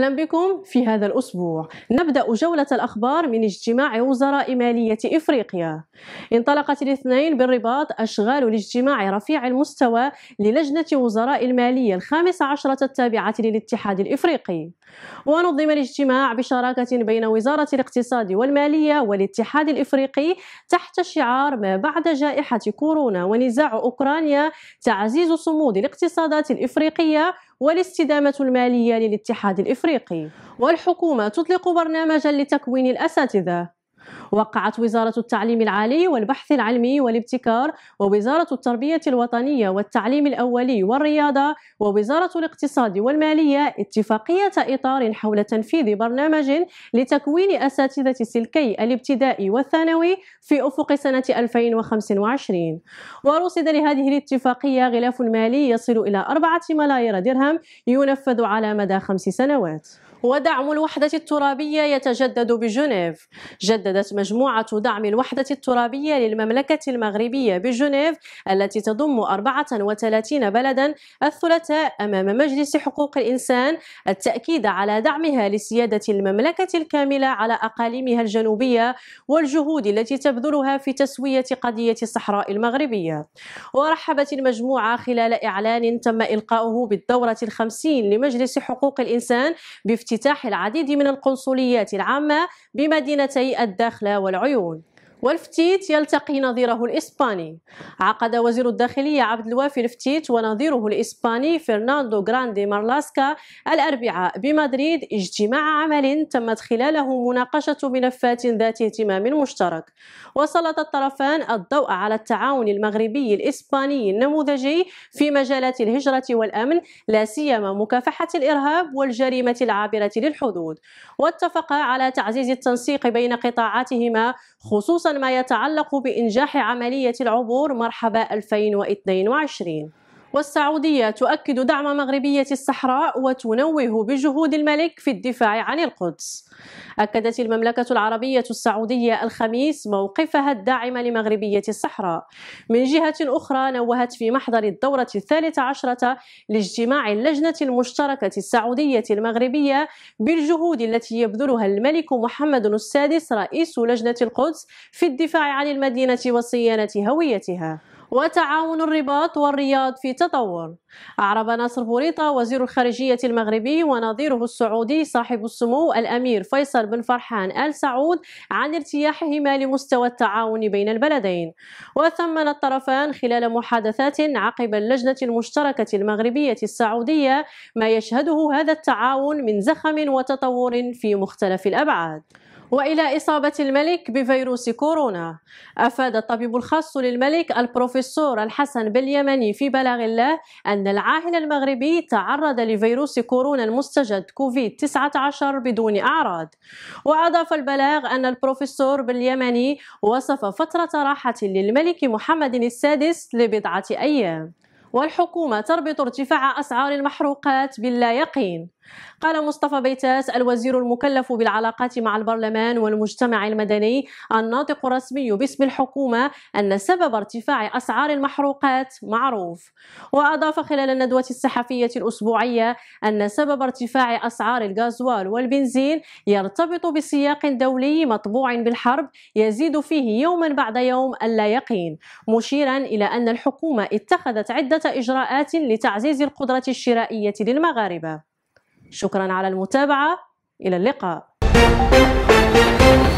أهلا بكم في هذا الأسبوع نبدأ جولة الأخبار من اجتماع وزراء مالية إفريقيا انطلقت الاثنين بالرباط أشغال الاجتماع رفيع المستوى للجنة وزراء المالية الخامس عشرة التابعة للاتحاد الإفريقي ونظم الاجتماع بشراكة بين وزارة الاقتصاد والمالية والاتحاد الإفريقي تحت شعار ما بعد جائحة كورونا ونزاع أوكرانيا تعزيز صمود الاقتصادات الإفريقية والاستدامة المالية للاتحاد الإفريقي والحكومة تطلق برنامجا لتكوين الأساتذة وقعت وزارة التعليم العالي والبحث العلمي والابتكار ووزارة التربية الوطنية والتعليم الأولي والرياضة ووزارة الاقتصاد والمالية اتفاقية إطار حول تنفيذ برنامج لتكوين أساتذة سلكي الابتدائي والثانوي في أفق سنة 2025 ورصد لهذه الاتفاقية غلاف مالي يصل إلى أربعة ملايير درهم ينفذ على مدى خمس سنوات ودعم الوحدة الترابية يتجدد بجنيف جددت مجموعة دعم الوحدة الترابية للمملكة المغربية بجنيف التي تضم 34 بلدا الثلاثاء أمام مجلس حقوق الإنسان التأكيد على دعمها لسيادة المملكة الكاملة على أقاليمها الجنوبية والجهود التي تبذلها في تسوية قضية الصحراء المغربية ورحبت المجموعة خلال إعلان تم إلقاؤه بالدورة الخمسين لمجلس حقوق الإنسان بافتتاح العديد من القنصليات العامة بمدينتي الداخل والعيون والفتيت يلتقي نظيره الإسباني عقد وزير الداخلية عبد الوافي الفتيت ونظيره الإسباني فرناندو غراندي مارلاسكا الأربعاء بمدريد اجتماع عمل تمت خلاله مناقشة ملفات ذات اهتمام مشترك وسلط الطرفان الضوء على التعاون المغربي الإسباني النموذجي في مجالات الهجرة والأمن لا سيما مكافحة الإرهاب والجريمة العابرة للحدود واتفقا على تعزيز التنسيق بين قطاعاتهما خصوصا ما يتعلق بإنجاح عملية العبور مرحبا 2022 والسعودية تؤكد دعم مغربية الصحراء وتنوه بجهود الملك في الدفاع عن القدس أكدت المملكة العربية السعودية الخميس موقفها الداعم لمغربية الصحراء من جهة أخرى نوهت في محضر الدورة الثالثة عشرة لاجتماع اللجنة المشتركة السعودية المغربية بالجهود التي يبذلها الملك محمد السادس رئيس لجنة القدس في الدفاع عن المدينة وصيانة هويتها وتعاون الرباط والرياض في تطور أعرب ناصر بوريطة وزير الخارجية المغربي ونظيره السعودي صاحب السمو الأمير فيصل بن فرحان آل سعود عن ارتياحهما لمستوى التعاون بين البلدين وثمن الطرفان خلال محادثات عقب اللجنة المشتركة المغربية السعودية ما يشهده هذا التعاون من زخم وتطور في مختلف الأبعاد والى اصابه الملك بفيروس كورونا افاد الطبيب الخاص للملك البروفيسور الحسن باليمني في بلاغ الله ان العاهل المغربي تعرض لفيروس كورونا المستجد كوفيد 19 بدون اعراض واضاف البلاغ ان البروفيسور باليمني وصف فتره راحه للملك محمد السادس لبضعه ايام والحكومه تربط ارتفاع اسعار المحروقات باللا يقين قال مصطفى بيتاس الوزير المكلف بالعلاقات مع البرلمان والمجتمع المدني الناطق الرسمي باسم الحكومة أن سبب ارتفاع أسعار المحروقات معروف وأضاف خلال الندوة الصحفية الأسبوعية أن سبب ارتفاع أسعار الغازوال والبنزين يرتبط بسياق دولي مطبوع بالحرب يزيد فيه يوما بعد يوم اللايقين يقين مشيرا إلى أن الحكومة اتخذت عدة إجراءات لتعزيز القدرة الشرائية للمغاربة شكرا على المتابعة إلى اللقاء